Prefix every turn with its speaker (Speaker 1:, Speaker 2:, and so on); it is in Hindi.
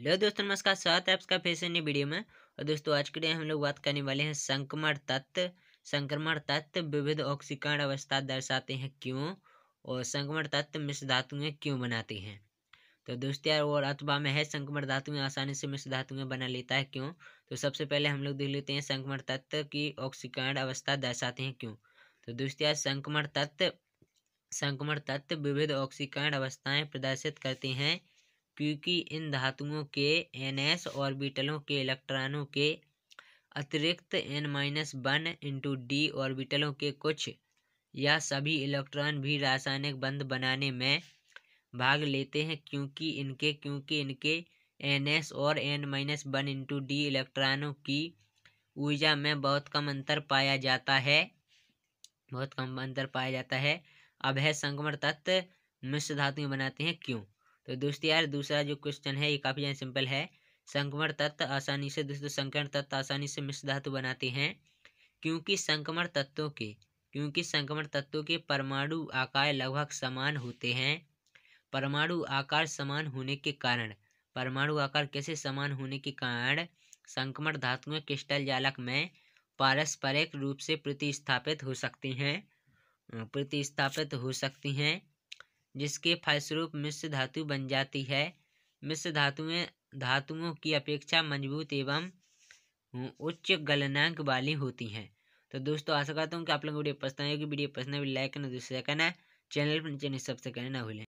Speaker 1: हेलो दोस्तों नमस्कार स्वागत है आपका फिर से नई वीडियो में और दोस्तों आज के लिए हम लोग बात करने वाले हैं संक्रमण तत्व संक्रमण तत्व विविध ऑक्सीकरण अवस्था दर्शाते हैं क्यों और संक्रमण तत्व मिश्र धातुएं क्यों बनाते हैं तो दोस्तों यार और अथवा में है संक्रमण धातुएं आसानी से मिश्र धातुएं बना लेता है क्यों तो सबसे पहले हम लोग देख लेते हैं संक्रमण तत्व की ऑक्सीकरण अवस्था दर्शाते हैं क्यों तो दोस्तों यार संक्रमण तत्व संक्रमण तत्व विविध ऑक्सीकरण अवस्थाएं प्रदर्शित करते हैं क्योंकि इन धातुओं के एन एस ऑर्बिटलों के इलेक्ट्रॉनों के अतिरिक्त N minus one into D ऑर्बिटलों के कुछ या सभी इलेक्ट्रॉन भी रासायनिक बंध बनाने में भाग लेते हैं क्योंकि इनके क्योंकि इनके एन एस और N minus one into D इलेक्ट्रॉनों की ऊर्जा में बहुत कम अंतर पाया जाता है बहुत कम अंतर पाया जाता है अब है संक्रमण तत्व मिश्र धातु बनाते हैं क्यों तो दोस्तों यार दूसरा जो क्वेश्चन है ये काफ़ी ज़्यादा सिंपल है संक्रमण तत्व आसानी से दोस्तों संक्रमण तत्व आसानी से मिश्र धातु बनाते हैं क्योंकि संक्रमण तत्वों के क्योंकि संक्रमण तत्वों के परमाणु आकार लगभग समान होते हैं परमाणु आकार समान होने के कारण परमाणु आकार कैसे समान होने के कारण संक्रमण धातुएं क्रिस्टल जालक में पारस्परिक रूप से प्रतिस्थापित हो सकती हैं प्रतिस्थापित हो सकती हैं जिसके फलस्वरूप मिश्र धातु बन जाती है मिश्र धातुएं धातुओं की अपेक्षा मजबूत एवं हम्म, उच्च गलनांक वाली होती हैं तो दोस्तों आशा करता हूँ कि आप लोगों को वीडियो पसंद आएगी वीडियो पसंद लाइक करना दूसरे करना चैनल पर नीचे सबसे करना भूलें